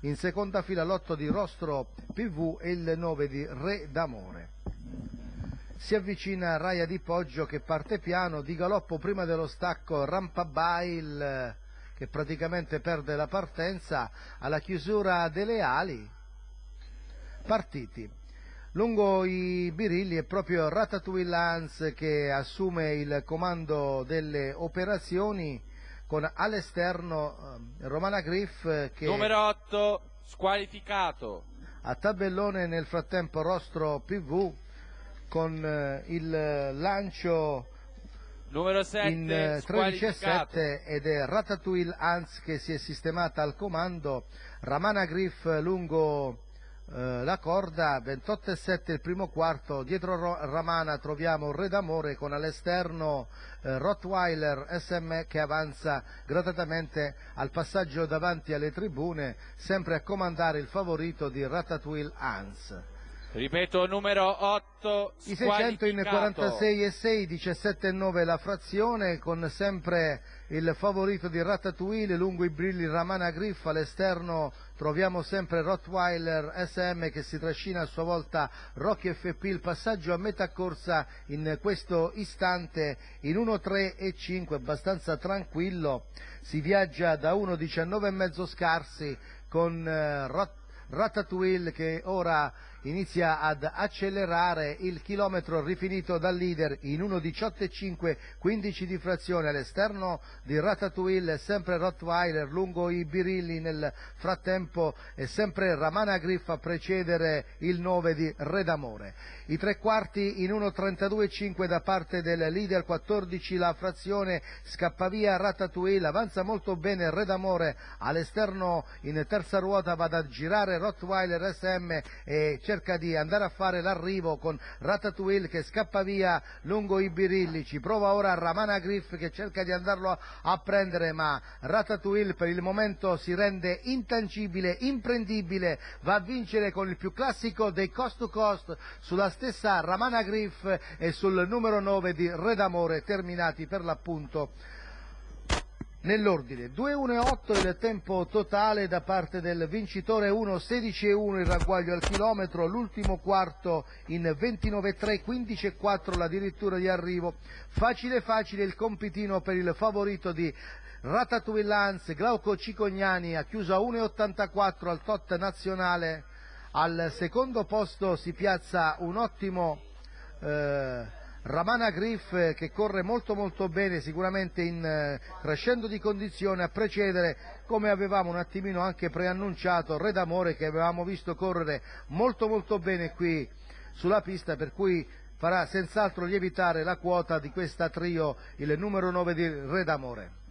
in seconda fila l'otto di Rostro PV e il 9 di Re d'Amore. Si avvicina Raia di Poggio che parte piano, di galoppo prima dello stacco Rampabail che praticamente perde la partenza alla chiusura delle ali. Partiti. Lungo i birilli è proprio Ratatouille Lance che assume il comando delle operazioni con all'esterno eh, Romana Griff eh, che... Numero 8, squalificato. A tabellone nel frattempo Rostro PV con eh, il lancio numero 7 in 13 7 ed è Ratatouille Hans che si è sistemata al comando Ramana Griff lungo eh, la corda, 28 e 7 il primo quarto, dietro Ramana troviamo Re d'Amore con all'esterno eh, Rottweiler SM che avanza gradatamente al passaggio davanti alle tribune, sempre a comandare il favorito di Ratatouille Hans. Ripeto, numero 8, I 600 in 46 e 6, 17 e 9 la frazione, con sempre il favorito di Ratatouille, lungo i brilli Ramana Griff, all'esterno troviamo sempre Rottweiler SM che si trascina a sua volta Rocky FP, il passaggio a metà corsa in questo istante in 1-3 e 5, abbastanza tranquillo, si viaggia da 1-19 e mezzo scarsi con eh, Rat Ratatouille che ora inizia ad accelerare il chilometro rifinito dal leader in 1.18.5, 15 di frazione all'esterno di Ratatouille, sempre Rottweiler lungo i birilli, nel frattempo e sempre Ramana Griff a precedere il 9 di Redamore. I tre quarti in 1.32.5 da parte del leader, 14 la frazione, scappa via Ratatouille, avanza molto bene Redamore all'esterno in terza ruota, va ad girare Rottweiler SM e c'è cerca di andare a fare l'arrivo con Ratatouille che scappa via lungo i birillici, prova ora Ramana Griff che cerca di andarlo a prendere ma Ratatouille per il momento si rende intangibile, imprendibile, va a vincere con il più classico dei cost to cost sulla stessa Ramana Griff e sul numero 9 di Redamore terminati per l'appunto Nell'ordine: 2 2,18 il tempo totale da parte del vincitore, 1 1,16,1 il ragguaglio al chilometro, l'ultimo quarto in 29,3, 15,4 la dirittura di arrivo. Facile facile il compitino per il favorito di Ratatouille Ratatouillans, Glauco Cicognani ha chiuso a 1,84 al tot nazionale. Al secondo posto si piazza un ottimo eh, Ramana Griff eh, che corre molto molto bene sicuramente in eh, crescendo di condizione a precedere come avevamo un attimino anche preannunciato Re d'Amore che avevamo visto correre molto molto bene qui sulla pista per cui farà senz'altro lievitare la quota di questa trio il numero 9 di Re d'Amore.